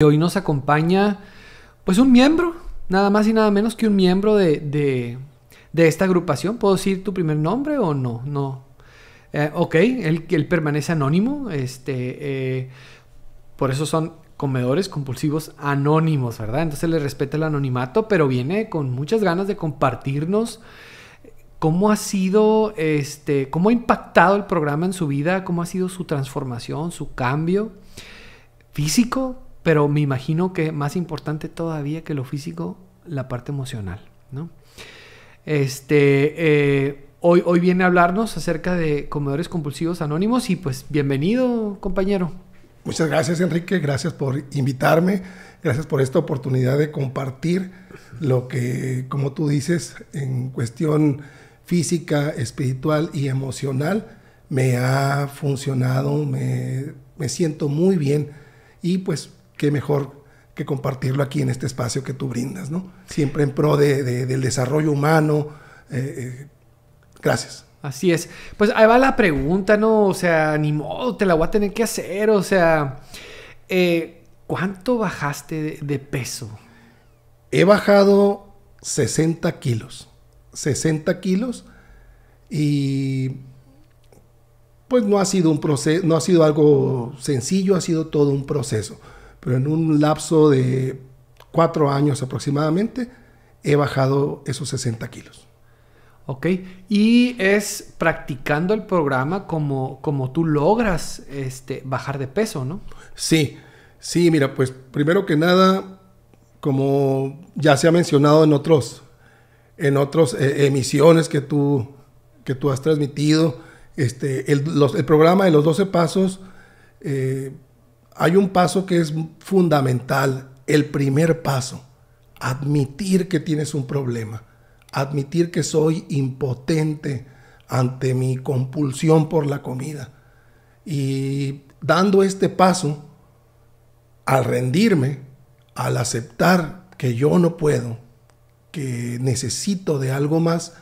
Hoy nos acompaña pues un miembro, nada más y nada menos que un miembro de, esta agrupación. ¿Puedo decir tu primer nombre o no? No. Eh, ok, él, él, permanece anónimo, este, eh, por eso son comedores compulsivos anónimos, ¿verdad? Entonces le respeta el anonimato, pero viene con muchas ganas de compartirnos cómo ha sido, este, cómo ha impactado el programa en su vida, cómo ha sido su transformación, su cambio físico, pero me imagino que más importante todavía que lo físico, la parte emocional, Este, eh, hoy, hoy viene a hablarnos acerca de comedores compulsivos anónimos y pues bienvenido, compañero. Muchas gracias, Enrique. Gracias por invitarme. Gracias por esta oportunidad de compartir lo que, como tú dices, en cuestión física, espiritual y emocional, me ha funcionado, me, me siento muy bien y pues qué mejor que compartirlo aquí en este espacio que tú brindas, ¿no? Siempre en pro del desarrollo humano. Eh, eh, gracias. Así es. Pues ahí va la pregunta, ¿no? O sea, ni modo, te la voy a tener que hacer. O sea, eh, ¿cuánto bajaste de, peso? He bajado 60 kilos. 60 kilos. Y pues no ha sido un proceso, no ha sido algo sencillo, ha sido todo un proceso pero en un lapso de cuatro años aproximadamente he bajado esos 60 kilos. Ok, y es practicando el programa como, como tú logras este, bajar de peso, ¿no? Sí, sí, mira, pues primero que nada, como ya se ha mencionado en otros, en otros eh, emisiones que tú, que tú has transmitido, este, el, programa de los 12 pasos eh, hay un paso que es fundamental, el primer paso, admitir que tienes un problema, admitir que soy impotente ante mi compulsión por la comida. Y dando este paso, al rendirme, al aceptar que yo no puedo, que necesito de algo más,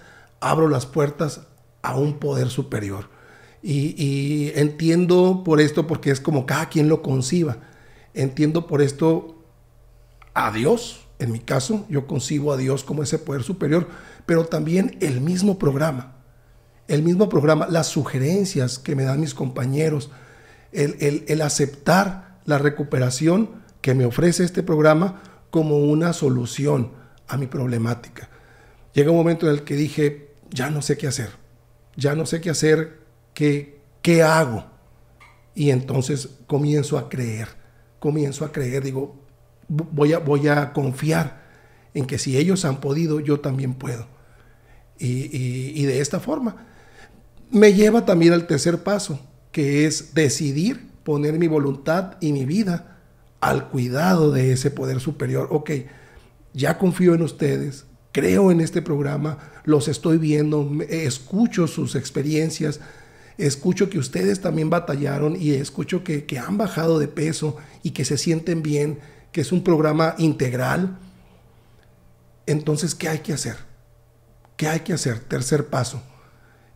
abro las puertas a un poder superior. Y, entiendo por esto, porque es como cada quien lo conciba. Entiendo por esto a Dios, en mi caso, yo concibo a Dios como ese poder superior, pero también el mismo programa, el mismo programa, las sugerencias que me dan mis compañeros, el, el, aceptar la recuperación que me ofrece este programa como una solución a mi problemática. Llega un momento en el que dije, ya no sé qué hacer, ya no sé qué hacer ¿Qué, hago? Y entonces comienzo a creer, comienzo a creer, digo, voy a, voy a confiar en que si ellos han podido, yo también puedo. Y, y, y de esta forma me lleva también al tercer paso, que es decidir poner mi voluntad y mi vida al cuidado de ese poder superior. Ok, ya confío en ustedes, creo en este programa, los estoy viendo, escucho sus experiencias, escucho que ustedes también batallaron y escucho que, han bajado de peso y que se sienten bien, que es un programa integral. Entonces, ¿qué hay que hacer? ¿Qué hay que hacer? Tercer paso.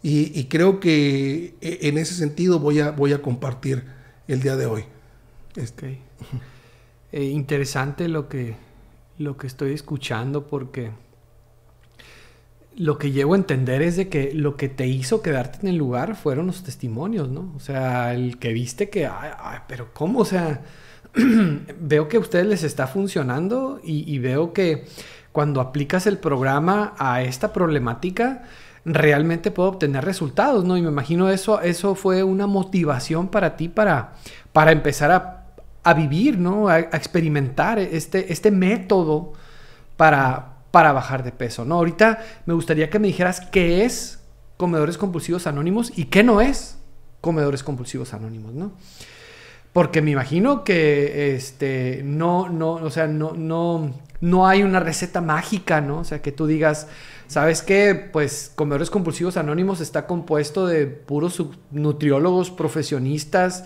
Y, creo que e, en ese sentido voy a, voy a compartir el día de hoy. Okay. Eh, interesante lo que, lo que estoy escuchando porque lo que llego a entender es de que lo que te hizo quedarte en el lugar fueron los testimonios, ¿no? O sea, el que viste que, ay, pero ¿cómo? O sea, veo que a ustedes les está funcionando y, veo que cuando aplicas el programa a esta problemática, realmente puedo obtener resultados, ¿no? Y me imagino eso, eso fue una motivación para ti para, para empezar a, vivir, ¿no? A, experimentar este, este método para para bajar de peso, ¿no? Ahorita me gustaría que me dijeras qué es comedores compulsivos anónimos y qué no es comedores compulsivos anónimos, ¿no? Porque me imagino que este no no, o sea, no no no hay una receta mágica, ¿no? O sea, que tú digas, ¿sabes qué? Pues comedores compulsivos anónimos está compuesto de puros nutriólogos profesionistas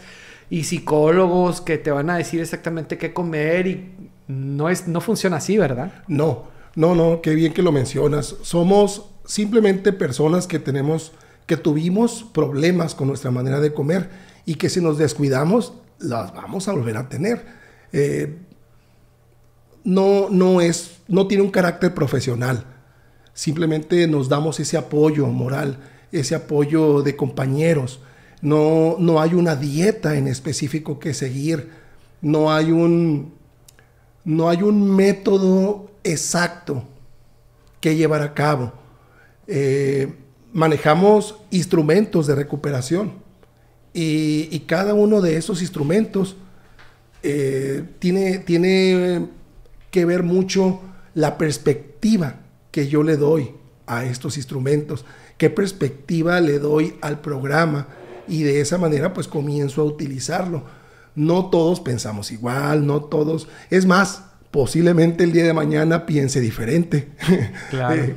y psicólogos que te van a decir exactamente qué comer y no es no funciona así, ¿verdad? No, no, no, qué bien que lo mencionas. Somos simplemente personas que tenemos, que tuvimos problemas con nuestra manera de comer y que si nos descuidamos, las vamos a volver a tener. Eh, no, no es, no tiene un carácter profesional. Simplemente nos damos ese apoyo moral, ese apoyo de compañeros. No, no hay una dieta en específico que seguir. No hay un, no hay un método exacto que llevar a cabo. Eh, manejamos instrumentos de recuperación y, cada uno de esos instrumentos eh, tiene, tiene que ver mucho la perspectiva que yo le doy a estos instrumentos, qué perspectiva le doy al programa y de esa manera pues comienzo a utilizarlo. No todos pensamos igual, no todos. Es más, posiblemente el día de mañana piense diferente. Claro. Eh,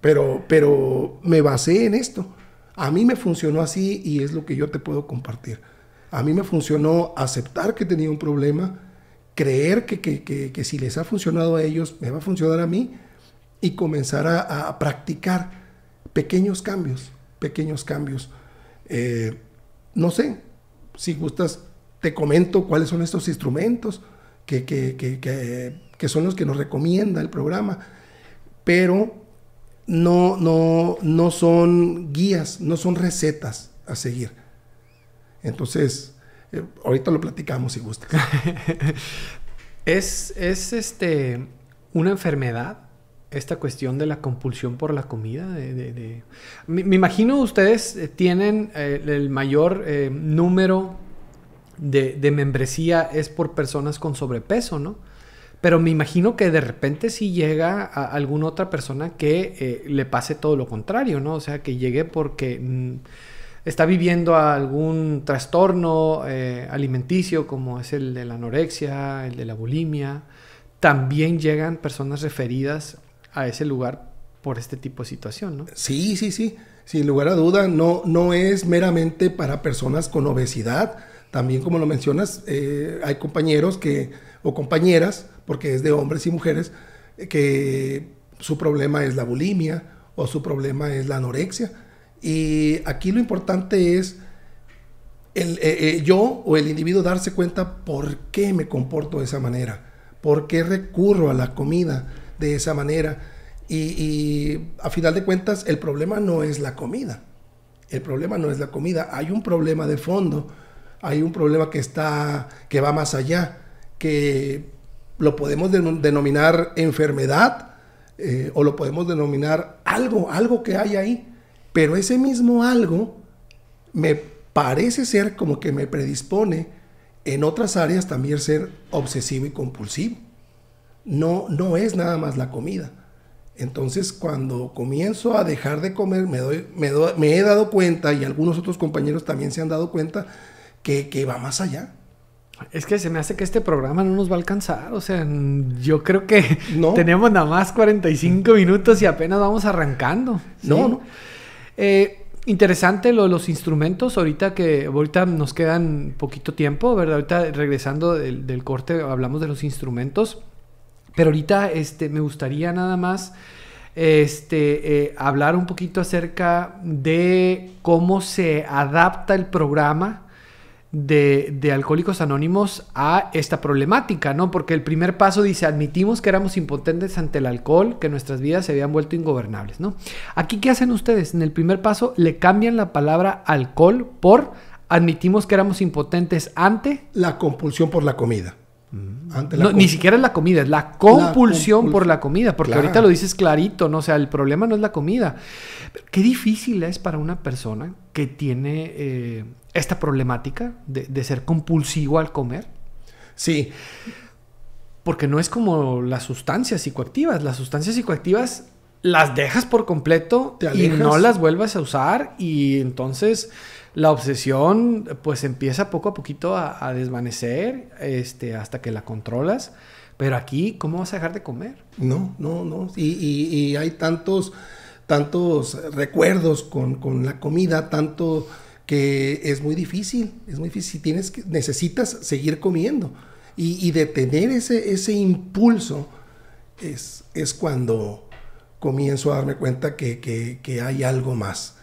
pero, pero me basé en esto. A mí me funcionó así y es lo que yo te puedo compartir. A mí me funcionó aceptar que tenía un problema, creer que, si les ha funcionado a ellos, me va a funcionar a mí y comenzar a, practicar pequeños cambios, pequeños cambios. Eh, no sé, si gustas, te comento cuáles son estos instrumentos que, son los que nos recomienda el programa, pero no, no, no son guías, no son recetas a seguir. Entonces, eh, ahorita lo platicamos si gusta es, es este, una enfermedad esta cuestión de la compulsión por la comida. De, Me, imagino ustedes eh, tienen eh, el mayor número de, membresía es por personas con sobrepeso, ¿no? Pero me imagino que de repente si sí llega a alguna otra persona que eh, le pase todo lo contrario, ¿no? O sea, que llegue porque mm, está viviendo algún trastorno eh, alimenticio como es el de la anorexia, el de la bulimia. También llegan personas referidas a ese lugar por este tipo de situación, ¿no? Sí, sí, sí. Sin lugar a duda, no es meramente para personas con obesidad también, como lo mencionas, eh, hay compañeros que, o compañeras, porque es de hombres y mujeres, eh, que su problema es la bulimia o su problema es la anorexia. Y aquí lo importante es eh, yo o el individuo darse cuenta por qué me comporto de esa manera, por qué recurro a la comida de esa manera. y a final de cuentas, el problema no es la comida. El problema no es la comida. Hay un problema de fondo hay un problema que está, que va más allá, que lo podemos denominar enfermedad eh, o lo podemos denominar algo, algo que hay ahí. Pero ese mismo algo me parece ser como que me predispone en otras áreas también ser obsesivo y compulsivo. No, no es nada más la comida. Entonces, cuando comienzo a dejar de comer, me, doy, me he dado cuenta, y algunos otros compañeros también se han dado cuenta, que, va más allá. Es que se me hace que este programa no nos va a alcanzar. O sea, yo creo que tenemos nada más 45 minutos y apenas vamos arrancando. No, eh, interesante lo los instrumentos. Ahorita que ahorita nos quedan poquito tiempo, ¿verdad? Ahorita regresando del, corte hablamos de los instrumentos. Pero ahorita este, me gustaría nada más este, eh, hablar un poquito acerca de cómo se adapta el programa de, Alcohólicos Anónimos a esta problemática, ¿no? Porque el primer paso dice, admitimos que éramos impotentes ante el alcohol, que nuestras vidas se habían vuelto ingobernables, ¿no? Aquí, ¿qué hacen ustedes? En el primer paso le cambian la palabra alcohol por admitimos que éramos impotentes ante... La compulsión por la comida. Mm. no, ni siquiera es la comida, es la compulsión por la comida, porque ahorita lo dices clarito, ¿no? O sea, el problema no es la comida. qué difícil es para una persona que tiene eh, esta problemática de, ser compulsivo al comer. Sí. Porque no es como las sustancias psicoactivas. Las sustancias psicoactivas las dejas por completo y no las vuelvas a usar y entonces la obsesión pues empieza poco a poquito a, desvanecer este, hasta que la controlas. Pero aquí, ¿cómo vas a dejar de comer? No, no, no. Y, hay tantos, tantos recuerdos con, con la comida, tanto que es muy difícil, es muy difícil. tienes que, necesitas seguir comiendo y, detener ese, ese impulso es, es, cuando comienzo a darme cuenta que, que, hay algo más.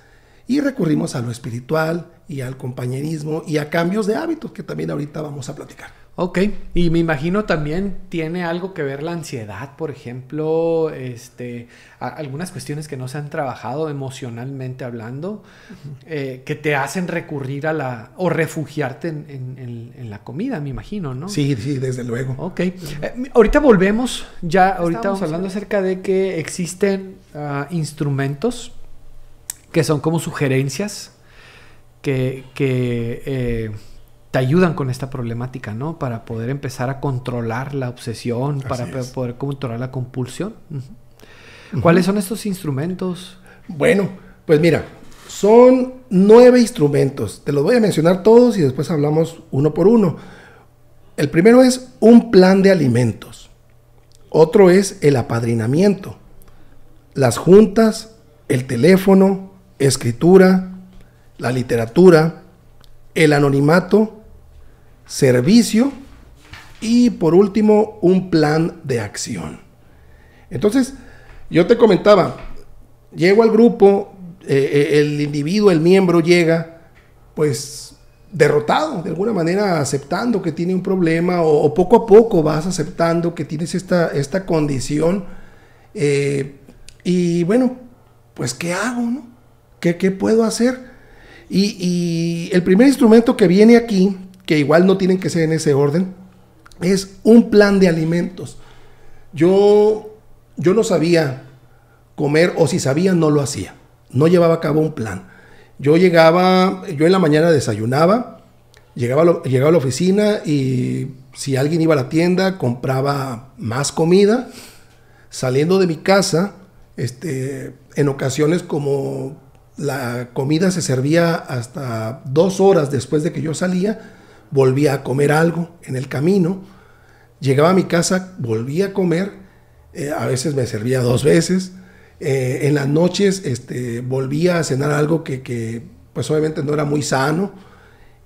Y recurrimos a lo espiritual y al compañerismo y a cambios de hábitos que también ahorita vamos a platicar. Ok, y me imagino también tiene algo que ver la ansiedad, por ejemplo, este, algunas cuestiones que no se han trabajado emocionalmente hablando, eh, que te hacen recurrir a la, o refugiarte en, la comida, me imagino, ¿no? Sí, sí, desde luego. Ok, eh, ahorita volvemos, ya ahorita Estamos hablando acerca de que existen ah, instrumentos que son como sugerencias, que... que eh, te ayudan con esta problemática, ¿no? Para poder empezar a controlar la obsesión, para poder controlar la compulsión. ¿Cuáles son estos instrumentos? Bueno, pues mira, son nueve instrumentos. Te los voy a mencionar todos y después hablamos uno por uno. El primero es un plan de alimentos. Otro es el apadrinamiento. Las juntas, el teléfono, escritura, la literatura, el anonimato servicio y por último un plan de acción. Entonces, yo te comentaba, llego al grupo, eh, eh, el individuo, el miembro llega, pues derrotado, de alguna manera aceptando que tiene un problema o, poco a poco vas aceptando que tienes esta, esta condición. Eh, y bueno, pues ¿qué hago? No? ¿Qué, puedo hacer? y el primer instrumento que viene aquí, que igual no tienen que ser en ese orden, es un plan de alimentos. Yo, yo no sabía comer o si sabía no lo hacía. No llevaba a cabo un plan. Yo llegaba, yo en la mañana desayunaba, llegaba a, a la oficina y si alguien iba a la tienda compraba más comida. Saliendo de mi casa, este, en ocasiones como la comida se servía hasta dos horas después de que yo salía, volvía a comer algo en el camino, llegaba a mi casa, volvía a comer, eh, a veces me servía dos veces, eh, en las noches este, volvía a cenar algo que, que, pues obviamente no era muy sano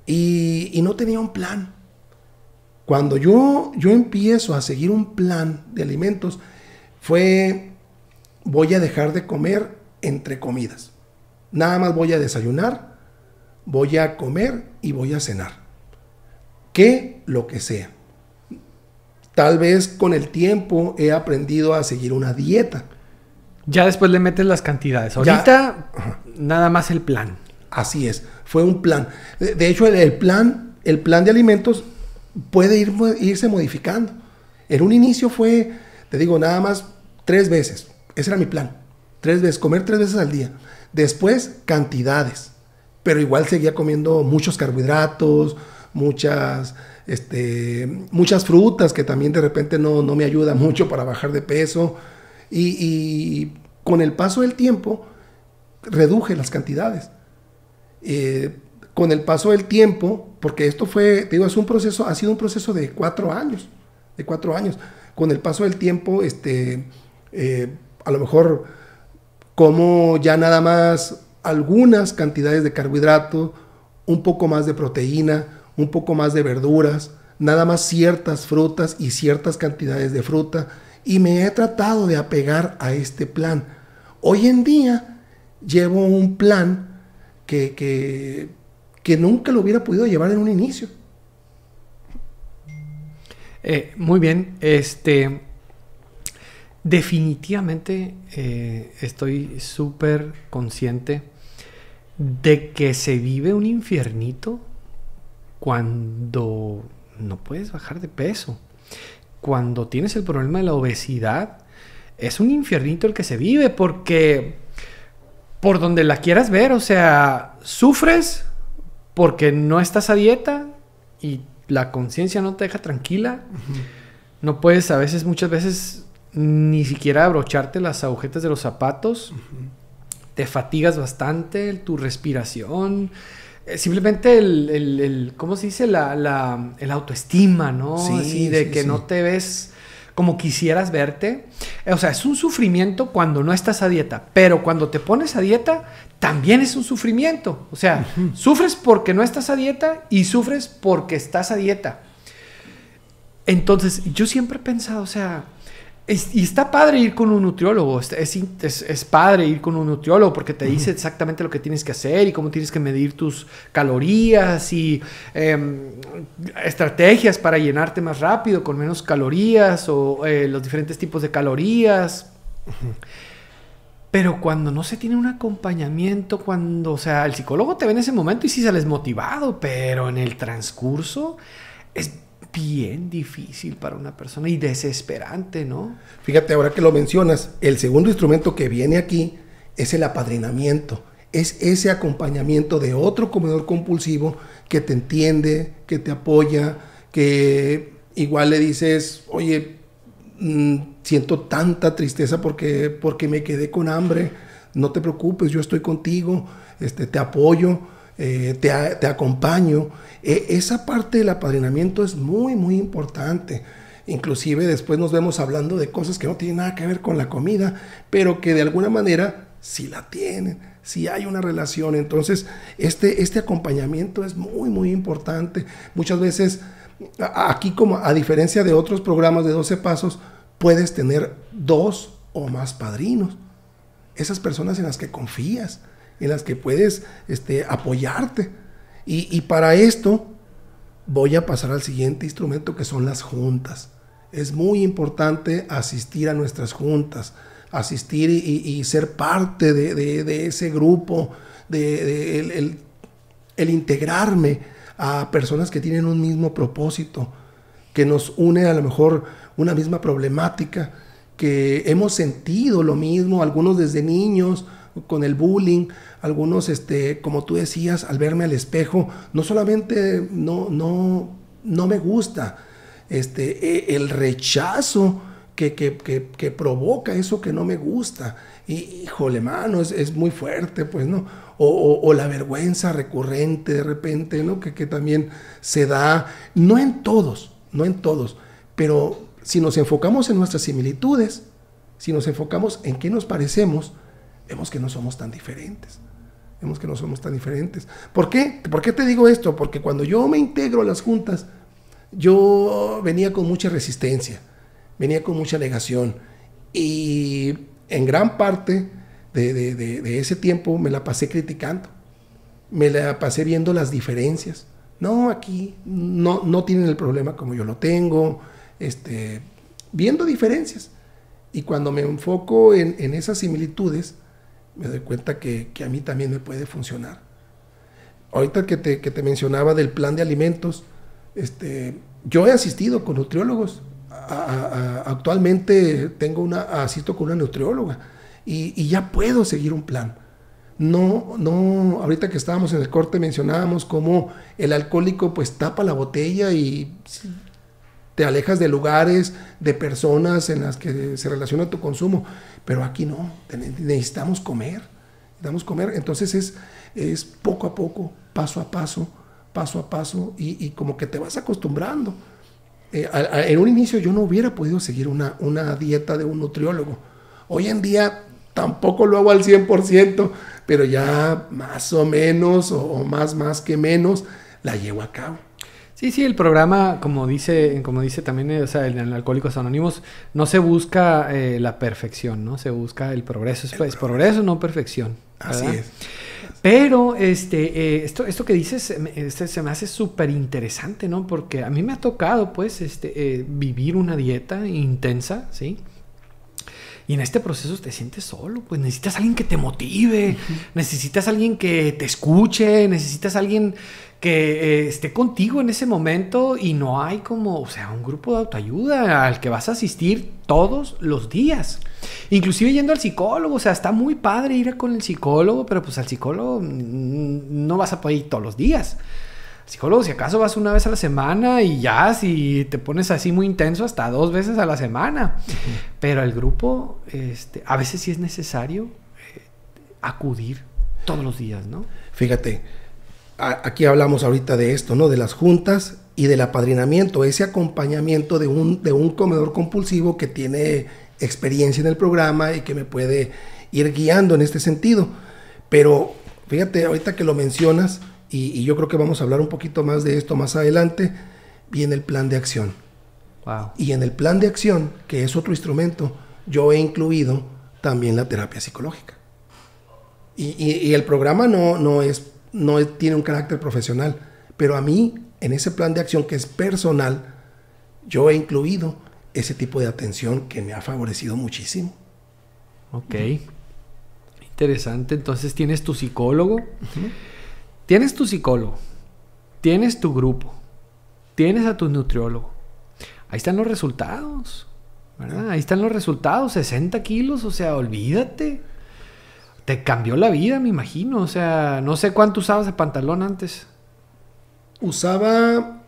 y, y no tenía un plan. Cuando yo, yo empiezo a seguir un plan de alimentos, fue voy a dejar de comer entre comidas. Nada más voy a desayunar, voy a comer y voy a cenar que lo que sea. Tal vez con el tiempo he aprendido a seguir una dieta. Ya después le metes las cantidades. Ahorita nada más el plan. Así es, fue un plan. De hecho, el, plan, el plan de alimentos puede ir, irse modificando. En un inicio fue, te digo, nada más tres veces. Ese era mi plan. Tres veces, comer tres veces al día. Después, cantidades. Pero igual seguía comiendo muchos carbohidratos, muchas, este, muchas frutas que también de repente no, me ayuda mucho para bajar de peso. Y, con el paso del tiempo reduje las cantidades. Eh, con el paso del tiempo, porque esto fue, te digo, es un proceso, ha sido un proceso de cuatro años, de cuatro años. Con el paso del tiempo, este, eh, a lo mejor como ya nada más algunas cantidades de carbohidrato, un poco más de proteína, un poco más de verduras, nada más ciertas frutas y ciertas cantidades de fruta y me he tratado de apegar a este plan. Hoy en día llevo un plan que, que, nunca lo hubiera podido llevar en un inicio. Eh, muy bien, este definitivamente eh, estoy súper consciente de que se vive un infiernito cuando no puedes bajar de peso, cuando tienes el problema de la obesidad, es un infiernito el que se vive porque por donde la quieras ver, o sea, sufres porque no estás a dieta y la conciencia no te deja tranquila. No puedes a veces, muchas veces, ni siquiera abrocharte las agujetas de los zapatos. Te fatigas bastante, tu respiración, eh, simplemente el, ¿cómo se dice? La, autoestima, ¿no? Sí, de que no te ves como quisieras verte. Eh, o sea, es un sufrimiento cuando no estás a dieta, pero cuando te pones a dieta, también es un sufrimiento. O sea, sufres porque no estás a dieta y sufres porque estás a dieta. Entonces, yo siempre he pensado, o sea, y está padre ir con un nutriólogo, es, padre ir con un nutriólogo porque te dice exactamente lo que tienes que hacer y cómo tienes que medir tus calorías y em, estrategias para llenarte más rápido con menos calorías o eh, los diferentes tipos de calorías. Pero cuando no se tiene un acompañamiento, cuando, o sea, el psicólogo te ve en ese momento y sí sales motivado, pero en el transcurso es bien difícil para una persona y desesperante, ¿no? Fíjate, ahora que lo mencionas, el segundo instrumento que viene aquí es el apadrinamiento. Es ese acompañamiento de otro comedor compulsivo que te entiende, que te apoya, que igual le dices, oye, mm, siento tanta tristeza porque, porque me quedé con hambre, no te preocupes, yo estoy contigo, este, te apoyo eh, te, acompaño. E, esa parte del apadrinamiento es muy, muy importante. Inclusive después nos vemos hablando de cosas que no tienen nada que ver con la comida, pero que de alguna manera si la tienen, si hay una relación. Entonces, este, este acompañamiento es muy, muy importante. Muchas veces, aquí como a diferencia de otros programas de 12 pasos, puedes tener dos o más padrinos. Esas personas en las que confías, en las que puedes este, apoyarte. Y, para esto voy a pasar al siguiente instrumento que son las juntas. Es muy importante asistir a nuestras juntas, asistir y, ser parte de, ese grupo, de, el integrarme a personas que tienen un mismo propósito, que nos une a lo mejor una misma problemática, que hemos sentido lo mismo, algunos desde niños, con el bullying, algunos, este, como tú decías, al verme al espejo, no solamente no, no, no me gusta, este, e, el rechazo que, que, que, provoca eso que no me gusta. Y, híjole, mano, es, es muy fuerte, pues, ¿no? O, o, o, la vergüenza recurrente de repente, ¿no? Que, que también se da, no en todos, no en todos, pero si nos enfocamos en nuestras similitudes, si nos enfocamos en qué nos parecemos, vemos que no somos tan diferentes. Vemos que no somos tan diferentes. ¿Por qué? ¿Por qué te digo esto? Porque cuando yo me integro a las juntas, yo venía con mucha resistencia, venía con mucha negación. Y en gran parte de, ese tiempo me la pasé criticando, me la pasé viendo las diferencias. No, aquí no, no tienen el problema como yo lo tengo, este, viendo diferencias. Y cuando me enfoco en, en esas similitudes, me doy cuenta que, a mí también me puede funcionar. Ahorita que te, que te mencionaba del plan de alimentos, este, yo he asistido con nutriólogos. actualmente tengo una, asisto con una nutrióloga y, ya puedo seguir un plan. No, no, ahorita que estábamos en el corte mencionábamos cómo el alcohólico pues tapa la botella y te alejas de lugares, de personas en las que se relaciona tu consumo, pero aquí no, necesitamos comer, necesitamos comer, entonces es, es poco a poco, paso a paso, paso a paso, y, como que te vas acostumbrando. Eh, en un inicio yo no hubiera podido seguir una, una dieta de un nutriólogo. Hoy en día tampoco lo hago al 100%, pero ya más o menos, o, o más, más que menos, la llevo a cabo. Sí, sí, el programa, como dice, como dice también, eh, el sea, Alcohólicos Anónimos, no se busca eh, la perfección, ¿no? Se busca el progreso, es, progreso, no perfección. Así es. Pero este, eh, esto, esto que dices se me este, hace súper interesante, ¿no? Porque a mí me ha tocado, pues, este, vivir una dieta intensa, ¿sí? Y en este proceso te sientes solo, pues necesitas alguien que te motive, necesitas alguien que te escuche, necesitas alguien que eh, esté contigo en ese momento y no hay como, o sea, un grupo de autoayuda al que vas a asistir todos los días. Inclusive yendo al psicólogo, o sea, está muy padre ir con el psicólogo, pero pues al psicólogo mm, no vas a poder ir todos los días psicólogo, si acaso vas una vez a la semana y ya, si te pones así muy intenso, hasta dos veces a la semana. Pero el grupo, este, a veces sí es necesario eh, acudir todos los días, ¿no? Fíjate, aquí hablamos ahorita de esto, ¿no? De las juntas y del apadrinamiento, ese acompañamiento de un, de un comedor compulsivo que tiene experiencia en el programa y que me puede ir guiando en este sentido. Pero fíjate, ahorita que lo mencionas, y, yo creo que vamos a hablar un poquito más de esto más adelante. Viene el plan de acción. Y en el plan de acción, que es otro instrumento, yo he incluido también la terapia psicológica. Y, el programa no, no, es, no tiene un carácter profesional, pero a mí, en ese plan de acción que es personal, yo he incluido ese tipo de atención que me ha favorecido muchísimo. Ok. Interesante. Entonces tienes tu psicólogo. Tienes tu psicólogo, tienes tu grupo, tienes a tu nutriólogo. Ahí están los resultados. ¿verdad? Ahí están los resultados, 60 kilos, o sea, olvídate. Te cambió la vida, me imagino. O sea, no sé cuánto usabas de pantalón antes. Usaba.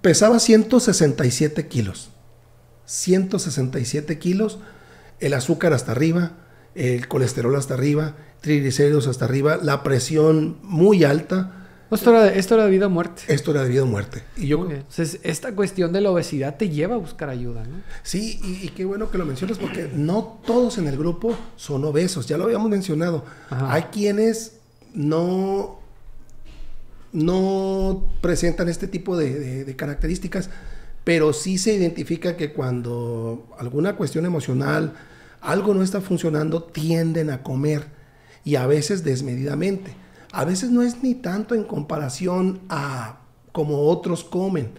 Pesaba 167 kilos. 167 kilos. El azúcar hasta arriba, el colesterol hasta arriba, triglicéridos hasta arriba, la presión muy alta. Esto era, esto vida muerte. Esto era vida muerte. Y yo, Entonces, esta cuestión de la obesidad te lleva a buscar ayuda, Sí, y, qué bueno que lo mencionas porque no todos en el grupo son obesos, ya lo habíamos mencionado. Hay quienes no, no presentan este tipo de, de características, pero sí se identifica que cuando alguna cuestión emocional, algo no está funcionando, tienden a comer y a veces desmedidamente. A veces no es ni tanto en comparación a como otros comen,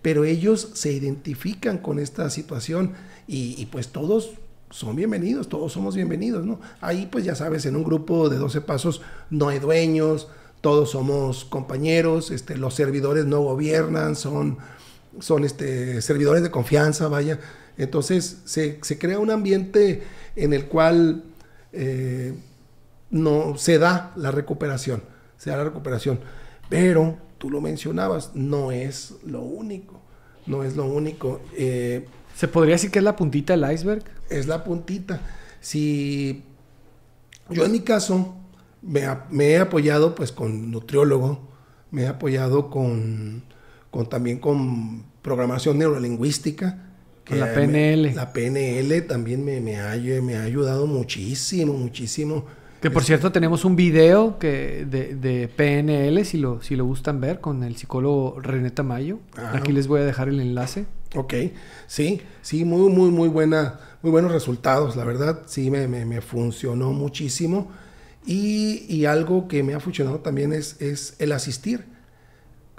pero ellos se identifican con esta situación y, pues todos son bienvenidos, todos somos bienvenidos, ¿no? Ahí pues ya sabes, en un grupo de 12 pasos no hay dueños, todos somos compañeros, este, los servidores no gobiernan, son, son este, servidores de confianza, vaya. Entonces se, crea un ambiente en el cual eh, no se da la recuperación, se da la recuperación. Pero tú lo mencionabas, no es lo único, no es lo único. Eh, ¿Se podría decir que es la puntita del iceberg? Es la puntita. Si yo en mi caso me, he apoyado pues con nutriólogo, me he apoyado con, con también con programación neurolingüística. Con la PNL. la PNL también me, me ha ayudado muchísimo, muchísimo que por cierto tenemos un video que de, PNL, si lo, si lo gustan ver, con el psicólogo René Tamayo. Ah. Aquí les voy a dejar el enlace. Ok, sí, sí, muy, muy, muy buena, muy buenos resultados, la verdad, sí, me, funcionó muchísimo. Y, algo que me ha funcionado también es, es el asistir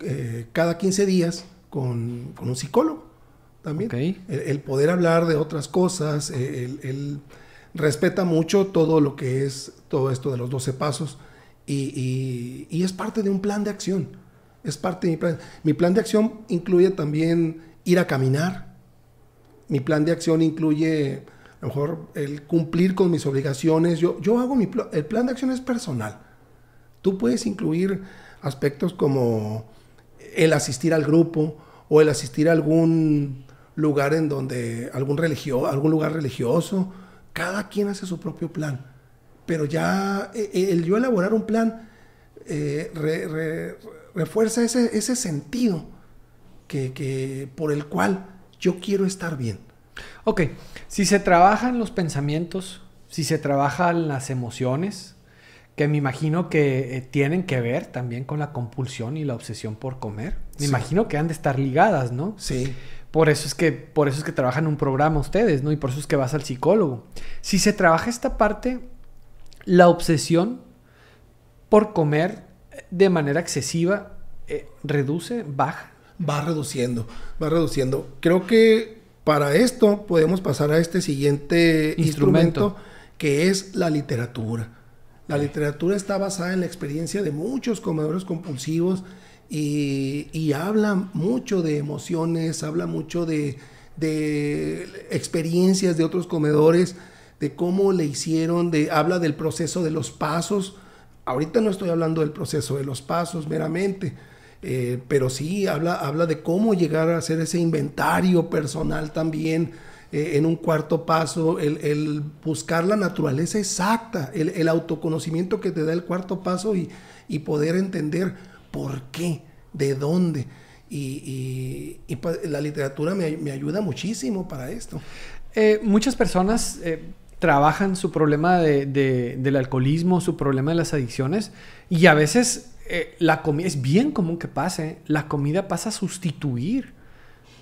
eh, cada 15 días con, un psicólogo también. El, poder hablar de otras cosas, eh, el respeta mucho todo lo que es todo esto de los 12 pasos y, es parte de un plan de acción. Es parte de mi plan. Mi plan de acción incluye también ir a caminar. Mi plan de acción incluye, a lo mejor, el cumplir con mis obligaciones. Yo, yo hago mi el plan de acción es personal. Tú puedes incluir aspectos como el asistir al grupo o el asistir a algún lugar en donde algún algún lugar religioso cada quien hace su propio plan. Pero ya eh, eh, el yo elaborar un plan eh, refuerza ese, sentido que, por el cual yo quiero estar bien. Ok, si se trabajan los pensamientos, si se trabajan las emociones, que me imagino que tienen que ver también con la compulsión y la obsesión por comer, me imagino que han de estar ligadas, ¿no? Sí. Por eso es que, por eso es que trabajan un programa ustedes, ¿no? Y por eso es que vas al psicólogo. Si se trabaja esta parte, la obsesión por comer de manera excesiva eh, reduce, baja. Va reduciendo, va reduciendo. Creo que para esto podemos pasar a este siguiente instrumento que es la literatura. La eh. literatura está basada en la experiencia de muchos comedores compulsivos y, habla mucho de emociones, habla mucho de, experiencias de otros comedores, de cómo le hicieron, de, habla del proceso de los pasos. Ahorita no estoy hablando del proceso de los pasos meramente, eh, pero sí habla, habla de cómo llegar a hacer ese inventario personal también eh, en un cuarto paso, el, buscar la naturaleza exacta, el, autoconocimiento que te da el cuarto paso y, y poder entender ¿Por qué? ¿De dónde? Y, pues, la literatura me, ayuda muchísimo para esto. Eh, muchas personas eh, trabajan su problema del alcoholismo, su problema de las adicciones, y a veces eh, la comida, es bien común que pase, la comida pasa a sustituir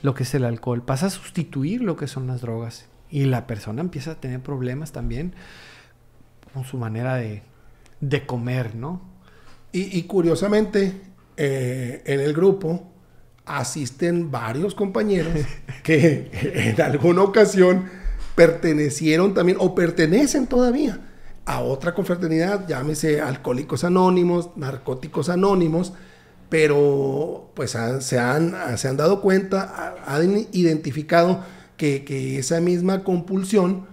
lo que es el alcohol, pasa a sustituir lo que son las drogas. Y la persona empieza a tener problemas también con su manera de, de comer, ¿no? Y, curiosamente, eh, en el grupo asisten varios compañeros que en alguna ocasión pertenecieron también o pertenecen todavía a otra confraternidad, llámese Alcohólicos Anónimos, Narcóticos Anónimos, pero pues se, han, se han dado cuenta, han identificado que, esa misma compulsión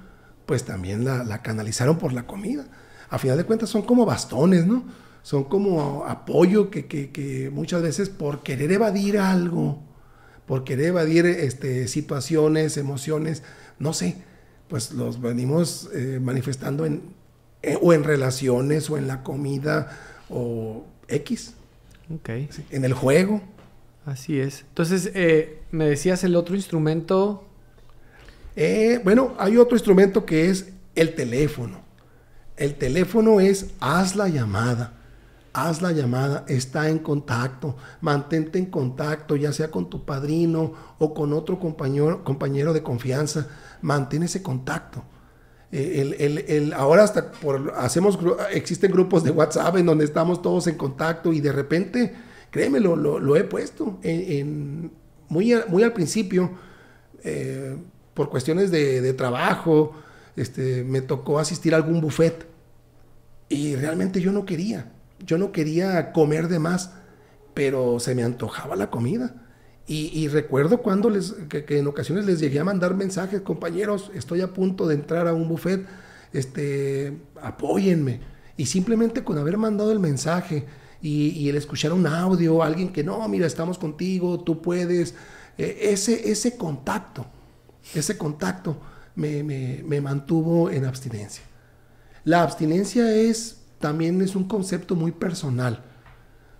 pues también la, canalizaron por la comida. A final de cuentas son como bastones, ¿no? son como apoyo que, muchas veces por querer evadir algo, por querer evadir este, situaciones, emociones, no sé, pues los venimos eh, manifestando en, eh, o en relaciones o en la comida o X. Okay. en el juego. Así es. Entonces, eh, me decías el otro instrumento. bueno, hay otro instrumento que es el teléfono. El teléfono es haz la llamada haz la llamada, está en contacto, mantente en contacto, ya sea con tu padrino o con otro compañero, compañero de confianza, mantén ese contacto. Eh, ahora hasta por, hacemos, existen grupos de WhatsApp en donde estamos todos en contacto y de repente, créeme, lo, he puesto muy, al principio, eh, por cuestiones de, trabajo, este, me tocó asistir a algún buffet y realmente yo no quería yo no quería comer de más, pero se me antojaba la comida. Y, recuerdo cuando les, que, en ocasiones les llegué a mandar mensajes, compañeros, estoy a punto de entrar a un buffet, este, apóyenme. Y simplemente con haber mandado el mensaje y, el escuchar un audio, alguien que no, mira, estamos contigo, tú puedes, e, ese, ese contacto, ese contacto me mantuvo en abstinencia. La abstinencia es también es un concepto muy personal.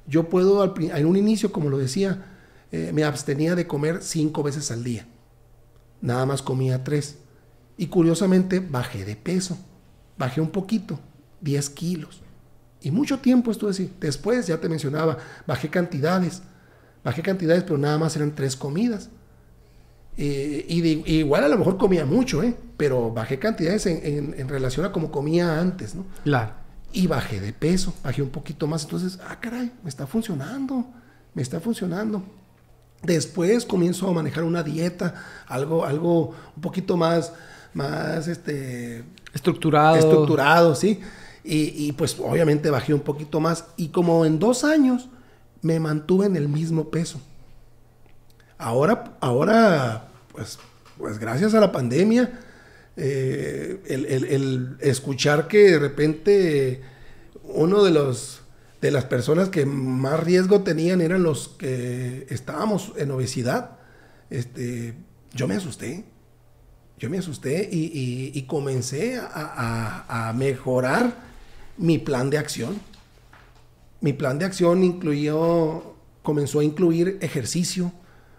Yo puedo, en un inicio, como lo decía, eh, me abstenía de comer cinco veces al día. Nada más comía tres. Y curiosamente bajé de peso. Bajé un poquito, 10 kilos. Y mucho tiempo estuve así. Después, ya te mencionaba, bajé cantidades. Bajé cantidades, pero nada más eran tres comidas. Eh, y igual a lo mejor comía mucho, ¿eh? pero bajé cantidades en, relación a como comía antes. ¿no? Claro y bajé de peso, bajé un poquito más. Entonces, ah, caray, me está funcionando, me está funcionando. Después comienzo a manejar una dieta, algo, algo un poquito más, más este, estructurado. Estructurado, sí. Y, y, pues obviamente bajé un poquito más. Y como en dos años me mantuve en el mismo peso. Ahora, ahora pues, pues gracias a la pandemia, eh, el, escuchar que de repente uno de los de las personas que más riesgo tenían eran los que estábamos en obesidad. Este, yo me asusté. Yo me asusté y, comencé a, mejorar mi plan de acción. Mi plan de acción incluyó, comenzó a incluir ejercicio,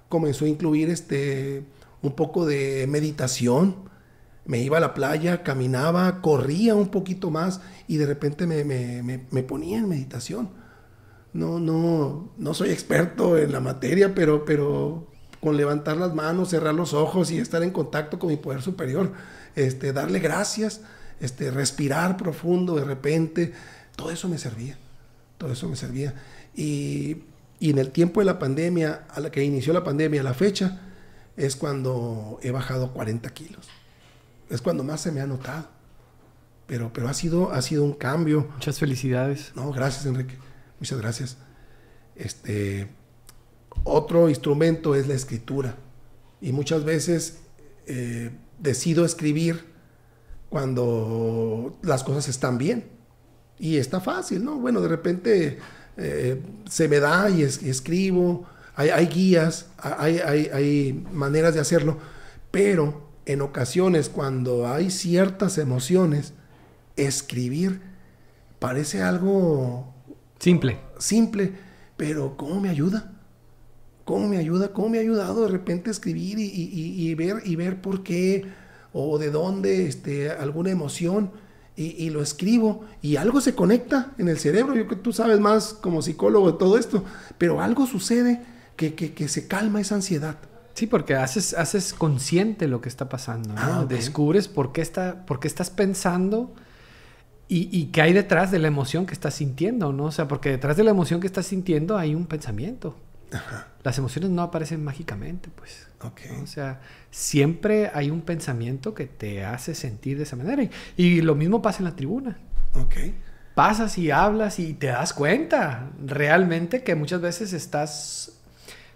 comenzó a incluir este, un poco de meditación, me iba a la playa, caminaba, corría un poquito más y de repente me, ponía en meditación. No, no, no soy experto en la materia, pero, pero con levantar las manos, cerrar los ojos y estar en contacto con mi poder superior, este, darle gracias, este, respirar profundo de repente, todo eso me servía, todo eso me servía. Y, en el tiempo de la pandemia, a la que inició la pandemia, a la fecha, es cuando he bajado 40 kilos es cuando más se me ha notado. Pero, pero ha, sido, ha sido un cambio. Muchas felicidades. No, gracias, Enrique. Muchas gracias. Este, otro instrumento es la escritura. Y muchas veces eh, decido escribir cuando las cosas están bien. Y está fácil, ¿no? Bueno, de repente eh, se me da y, escribo. Hay, guías, hay, hay, hay maneras de hacerlo. Pero en ocasiones cuando hay ciertas emociones, escribir parece algo... Simple. Simple, pero ¿cómo me ayuda? ¿Cómo me ayuda? ¿Cómo me ha ayudado de repente escribir y, ver, y ver por qué o de dónde este, alguna emoción? Y, lo escribo y algo se conecta en el cerebro. Yo que tú sabes más como psicólogo de todo esto, pero algo sucede que, que se calma esa ansiedad. Sí, porque haces, haces consciente lo que está pasando, ¿no? Ah, Descubres por qué, está, por qué estás pensando y, y, qué hay detrás de la emoción que estás sintiendo, ¿no? O sea, porque detrás de la emoción que estás sintiendo hay un pensamiento. Las emociones no aparecen mágicamente, pues. Okay. O sea, siempre hay un pensamiento que te hace sentir de esa manera. Y, y lo mismo pasa en la tribuna. Ok pasas y hablas y te das cuenta realmente que muchas veces estás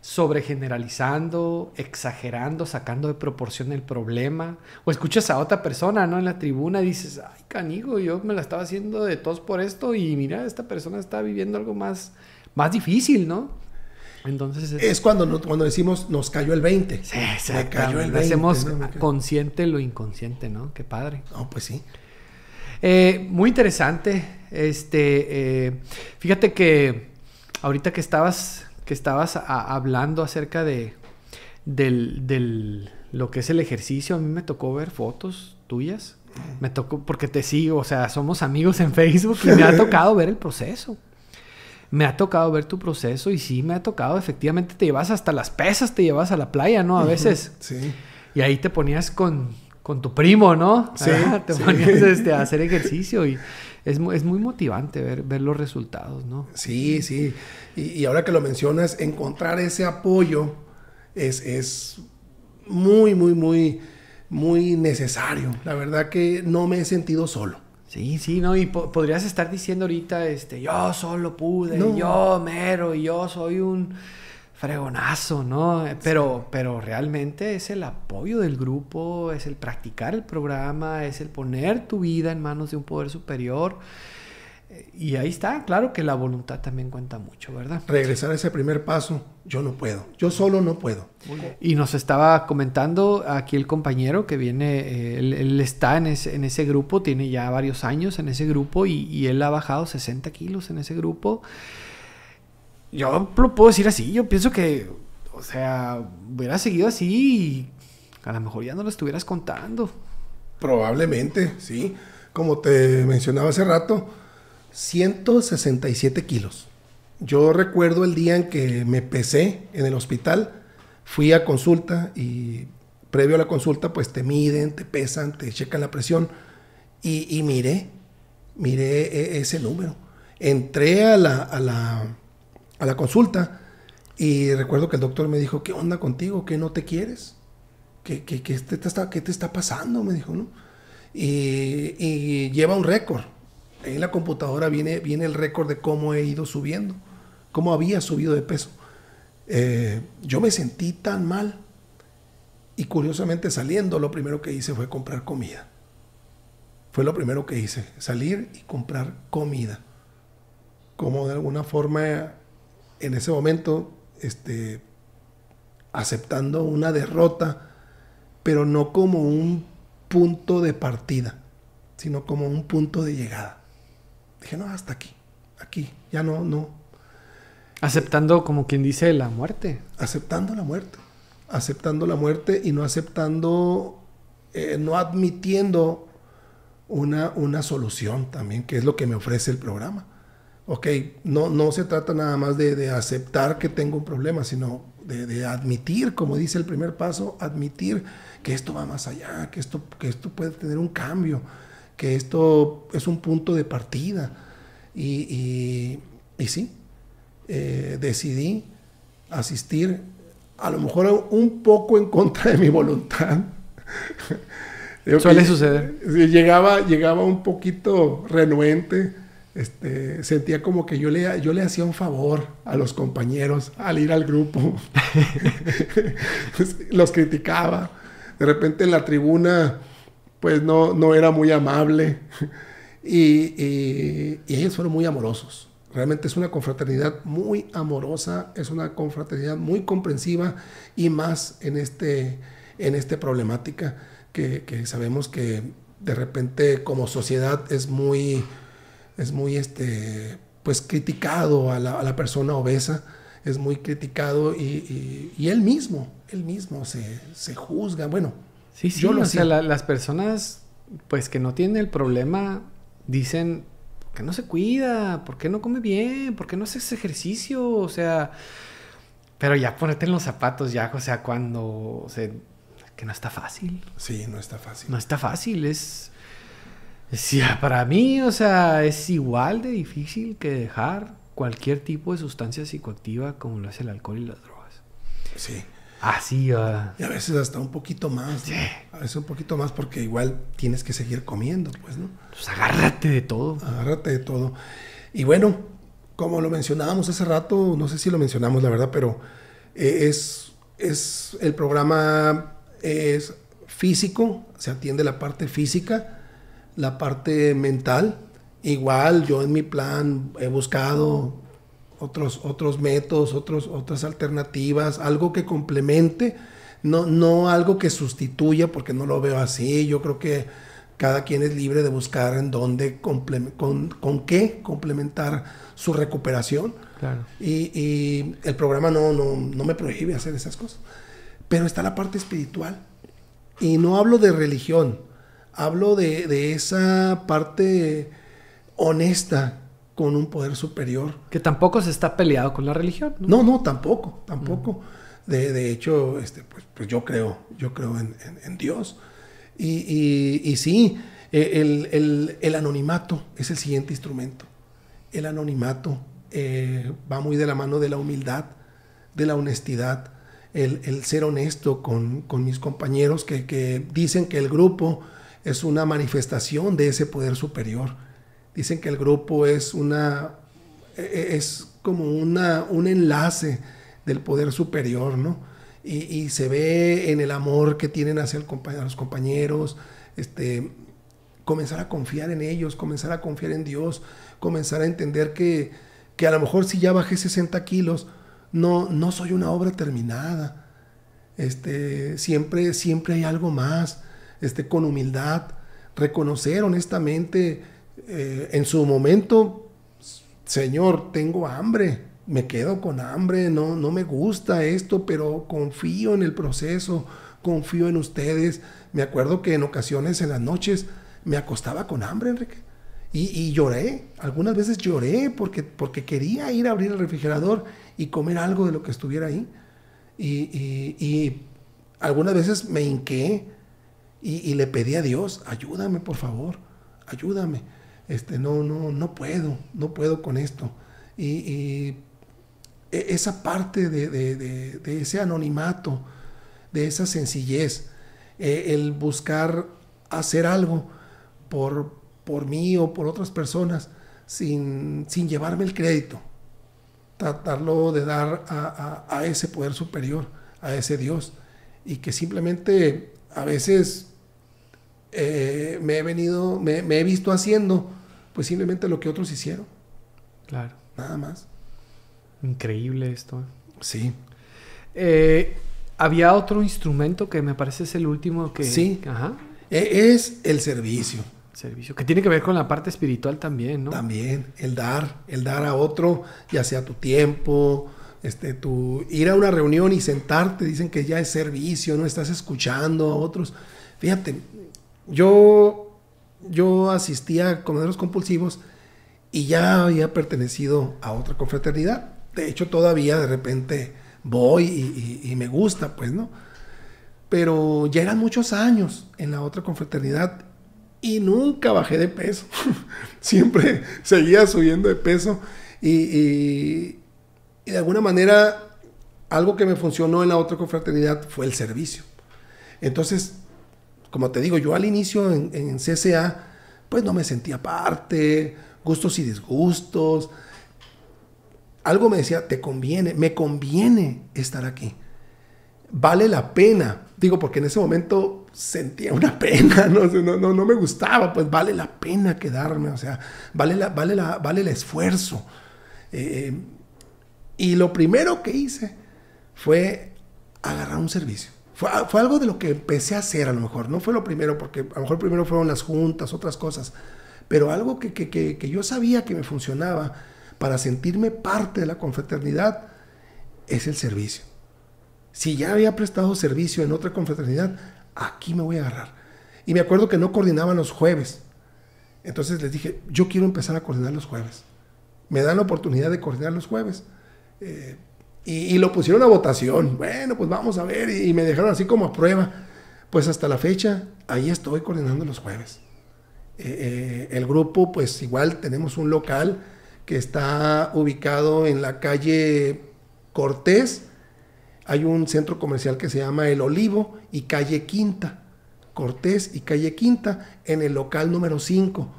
sobregeneralizando, exagerando, sacando de proporción el problema. O escuchas a otra persona, ¿no? En la tribuna y dices, ay, canigo, yo me la estaba haciendo de tos por esto y mira, esta persona está viviendo algo más, más difícil, ¿no? Entonces es, cuando, cuando decimos, nos cayó el 20. Sí, se cayó el 20. Hacemos consciente lo inconsciente, ¿no? Qué padre. No, pues sí. Eh, muy interesante. Este, eh, fíjate que ahorita que estabas estabas hablando acerca de del, lo que es el ejercicio, a mí me tocó ver fotos tuyas. Me tocó, porque te sigo, o sea, somos amigos en Facebook y me ha tocado ver el proceso. Me ha tocado ver tu proceso y sí, me ha tocado, efectivamente, te llevas hasta las pesas, te llevas a la playa, ¿no? A veces. Sí. Y ahí te ponías con, tu primo, ¿no? Sí. te ponías este, a hacer ejercicio y es, es muy motivante ver, los resultados, ¿no? Sí, sí. Y, ahora que lo mencionas, encontrar ese apoyo es, muy, muy, muy, muy necesario. La verdad que no me he sentido solo. Sí, sí, no, y podrías estar diciendo ahorita, este, yo solo pude, yo mero, yo soy un fregonazo, ¿no? Pero, pero realmente es el apoyo del grupo, es el practicar el programa, es el poner tu vida en manos de un poder superior. Y ahí está, claro que la voluntad también cuenta mucho, ¿verdad? Regresar a ese primer paso, yo no puedo, yo solo no puedo. Y nos estaba comentando aquí el compañero que viene, eh, él, está en ese, grupo, tiene ya varios años en ese grupo y, y él ha bajado 60 kilos en ese grupo yo lo puedo decir así, yo pienso que, o sea, hubiera seguido así y a lo mejor ya no lo estuvieras contando. Probablemente, sí. Como te mencionaba hace rato, 167 kilos. Yo recuerdo el día en que me pesé en el hospital, fui a consulta y previo a la consulta pues te miden, te pesan, te checan la presión y, y miré, miré e-, ese número. Entré a la, a la consulta y recuerdo que el doctor me dijo, ¿qué onda contigo? ¿Qué no te quieres? ¿Qué, qué, qué te, está, qué te está pasando? Me dijo, ¿no? Y, y lleva un récord. En la computadora viene, viene el récord de cómo he ido subiendo, cómo había subido de peso. Eh, yo me sentí tan mal y curiosamente saliendo lo primero que hice fue comprar comida. Fue lo primero que hice, salir y comprar comida. Como de alguna forma en ese momento este, aceptando una derrota, pero no como un punto de partida, sino como un punto de llegada. Dije, no, hasta aquí, aquí, ya no, no. Aceptando como quien dice la muerte. Aceptando la muerte, aceptando la muerte y no aceptando, eh, no admitiendo una, una solución también, que es lo que me ofrece el programa ok, no, se trata nada más de, aceptar que tengo un problema, sino de, admitir, como dice el primer paso, admitir que esto va más allá, que esto, que esto puede tener un cambio, que esto es un punto de partida. Y, y, sí, eh, decidí asistir, a lo mejor un poco en contra de mi voluntad. Suele suceder. Llegaba, llegaba un poquito renuente este, sentía como que yo le, yo le hacía un favor a los compañeros al ir al grupo. los criticaba. De repente en la tribuna, pues no, no era muy amable. y, ellos fueron muy amorosos. Realmente es una confraternidad muy amorosa, es una confraternidad muy comprensiva y más en, este, en esta problemática que, que sabemos que de repente como sociedad es muy es muy este, pues, criticado a la, persona obesa, es muy criticado y, él mismo, él mismo se, juzga. Bueno, sí, sí, yo o sea, las personas pues que no tienen el problema dicen, que no se cuida? ¿Por qué no come bien? ¿Por qué no ese ejercicio? O sea, pero ya ponete en los zapatos ya, o sea, cuando, o que no está fácil. Sí, no está fácil. No está fácil, es, Sí, ah, para mí, o sea, es igual de difícil que dejar cualquier tipo de sustancia psicoactiva como lo hace el alcohol y las drogas. Sí. Así, ah, ah, Y a veces hasta un poquito más. Sí. A veces un poquito más porque igual tienes que seguir comiendo, pues, ¿no? Pues agárrate de todo. Agárrate de todo. Y bueno, como lo mencionábamos hace rato, no sé si lo mencionamos, la verdad, pero eh, es, es el programa es físico, se atiende la parte física la parte mental. Igual yo en mi plan he buscado otros, otros métodos, otros, otras alternativas, algo que complemente, no, no algo que sustituya, porque no lo veo así. Yo creo que cada quien es libre de buscar en dónde, con, con qué complementar su recuperación. Y, el programa no, no, no me prohíbe hacer esas cosas. Pero está la parte espiritual. Y no hablo de religión, Hablo de, esa parte honesta con un poder superior. Que tampoco se está peleado con la religión. No, no, tampoco, tampoco. Mm. de, hecho, este, pues, pues, yo creo, yo creo en, Dios. Y, y, sí, e, el, anonimato es el siguiente instrumento. El anonimato eh, va muy de la mano de la humildad, de la honestidad, el, ser honesto con, mis compañeros que, que dicen que el grupo es una manifestación de ese poder superior. Dicen que el grupo es una e, e, es como una, un enlace del poder superior, ¿no? Y, se ve en el amor que tienen hacia el los compañeros, este, comenzar a confiar en ellos, comenzar a confiar en Dios, comenzar a entender que, a lo mejor si ya bajé 60 kilos, no, no soy una obra terminada. Este, siempre, siempre hay algo más este, con humildad, reconocer honestamente eh, en su momento, Señor, tengo hambre, me quedo con hambre, no, no me gusta esto, pero confío en el proceso, confío en ustedes. Me acuerdo que en ocasiones en las noches me acostaba con hambre, Enrique. Y, lloré, algunas veces lloré porque, porque quería ir a abrir el refrigerador y comer algo de lo que estuviera ahí. Y, y algunas veces me hinqué y, le pedí a Dios, ayúdame por favor, ayúdame. Este, no, no, no puedo, no puedo con esto. Y, e, esa parte de, ese anonimato, de esa sencillez, e, el buscar hacer algo por, por mí o por otras personas sin, llevarme el crédito, tratarlo de dar a ese poder superior, a ese Dios, y que simplemente a veces eh, me he venido, me, he visto haciendo, pues simplemente lo que otros hicieron. Claro. Nada más. Increíble esto. ¿eh? Sí. Eh, había otro instrumento que me parece es el último que. Sí. Ajá. E, es el servicio. Servicio. Que tiene que ver con la parte espiritual también, ¿no? También. El dar. El dar a otro, ya sea tu tiempo, este, tu ir a una reunión y sentarte, dicen que ya es servicio, no estás escuchando a otros. Fíjate, yo, yo asistía a comedores compulsivos y ya había pertenecido a otra confraternidad. De hecho, todavía de repente voy y, me gusta, pues, ¿no? Pero ya eran muchos años en la otra confraternidad y nunca bajé de peso. Siempre seguía subiendo de peso y, de alguna manera algo que me funcionó en la otra confraternidad fue el servicio. Entonces como te digo, yo al inicio en, CSA, CCA, pues no me sentía parte, gustos y disgustos. Algo me decía, te conviene, me conviene estar aquí. Vale la pena. Digo, porque en ese momento sentía una pena, no, me gustaba, pues vale la pena quedarme, o sea, vale, vale, vale el esfuerzo. Eh, y lo primero que hice fue agarrar un servicio. Ah, fue, algo de lo que empecé a hacer a lo mejor, no fue lo primero, porque a lo mejor primero fueron las juntas, otras cosas, pero algo que, yo sabía que me funcionaba para sentirme parte de la confraternidad es el servicio. Si ya había prestado servicio en otra confraternidad, aquí me voy a agarrar. Y me acuerdo que no coordinaban los jueves. Entonces les dije, yo quiero empezar a coordinar los jueves. Me dan la oportunidad de coordinar los jueves. Eh, y, lo pusieron a votación. Bueno, pues vamos a ver. Y, me dejaron así como a prueba. Pues hasta la fecha, ahí estoy coordinando los jueves. Eh, eh, el grupo, pues igual tenemos un local que está ubicado en la calle Cortés. Hay un centro comercial que se llama El Olivo y calle Quinta. Cortés y calle Quinta en el local número 5.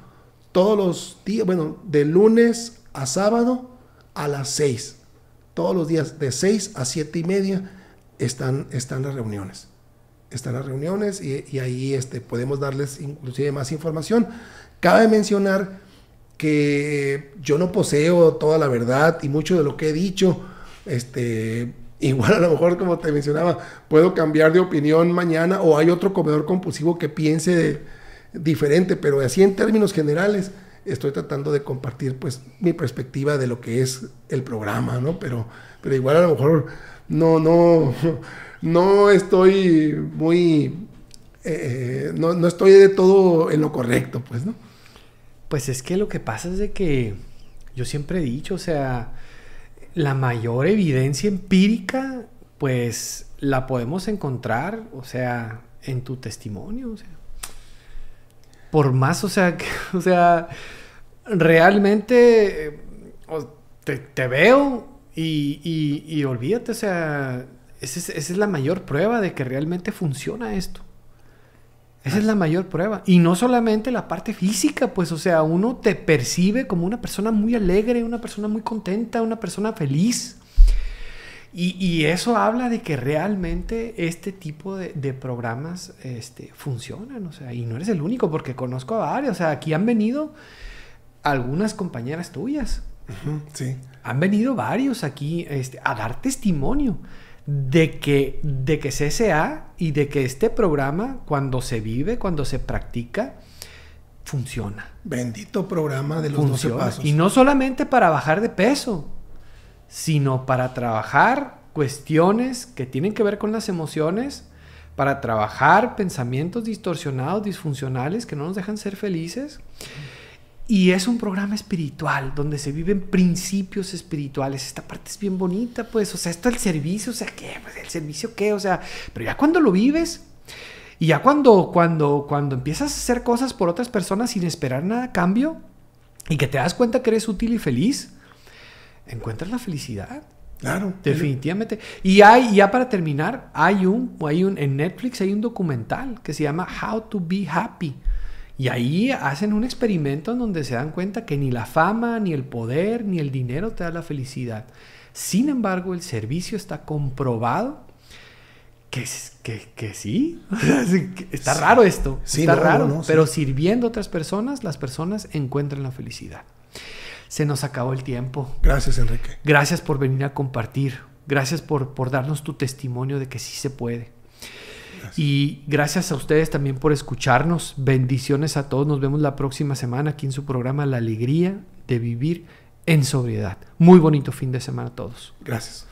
Todos los días, bueno, de lunes a sábado a las 6 todos los días de 6 a 7 y media están, están las reuniones. Están las reuniones y, ahí este, podemos darles inclusive más información. Cabe mencionar que yo no poseo toda la verdad y mucho de lo que he dicho, este, igual a lo mejor como te mencionaba, puedo cambiar de opinión mañana o hay otro comedor compulsivo que piense diferente, pero así en términos generales, estoy tratando de compartir pues mi perspectiva de lo que es el programa, ¿no? Pero, pero igual a lo mejor no, no, no estoy muy, eh, eh, no, estoy de todo en lo correcto, pues, ¿no? Pues es que lo que pasa es de que yo siempre he dicho, o sea, la mayor evidencia empírica, pues la podemos encontrar, o sea, en tu testimonio, o sea por más, o sea, o sea, realmente eh, te, veo y, y, olvídate, o sea, esa es, la mayor prueba de que realmente funciona esto. Esa es la mayor prueba. Y no solamente la parte física, pues, o sea, uno te percibe como una persona muy alegre, una persona muy contenta, una persona feliz. Y, eso habla de que realmente este tipo de, programas este, funcionan, y no eres el único, porque conozco a varios, sea, aquí han venido algunas compañeras tuyas. sí. Han venido varios aquí este, a dar testimonio de que, de que CSA y de que este programa, cuando se vive, cuando se practica, funciona. Bendito programa de los pasos. Y no solamente para bajar de peso, sino para trabajar cuestiones que tienen que ver con las emociones, para trabajar pensamientos distorsionados, disfuncionales, que no nos dejan ser felices. Y es un programa espiritual donde se viven principios espirituales. Esta parte es bien bonita, pues. O sea, esto el servicio, o sea, ¿qué? Pues el servicio, ¿qué? O sea, pero ya cuando lo vives y ya cuando, cuando, cuando empiezas a hacer cosas por otras personas sin esperar nada a cambio y que te das cuenta que eres útil y feliz, encuentras la felicidad. Claro. Definitivamente. Y hay, ya para terminar, hay un, hay un, en Netflix hay un documental que se llama How to Be Happy. Y ahí hacen un experimento en donde se dan cuenta que ni la fama, ni el poder, ni el dinero te da la felicidad. Sin embargo, el servicio está comprobado que, que, que sí. está raro esto. Sí, está raro. pero sirviendo a otras personas, las personas encuentran la felicidad se nos acabó el tiempo. Gracias, Enrique. Gracias por venir a compartir. Gracias por, por darnos tu testimonio de que sí se puede. Y gracias a ustedes también por escucharnos. Bendiciones a todos. Nos vemos la próxima semana aquí en su programa La Alegría de Vivir en Sobriedad. Muy bonito fin de semana a todos. Gracias.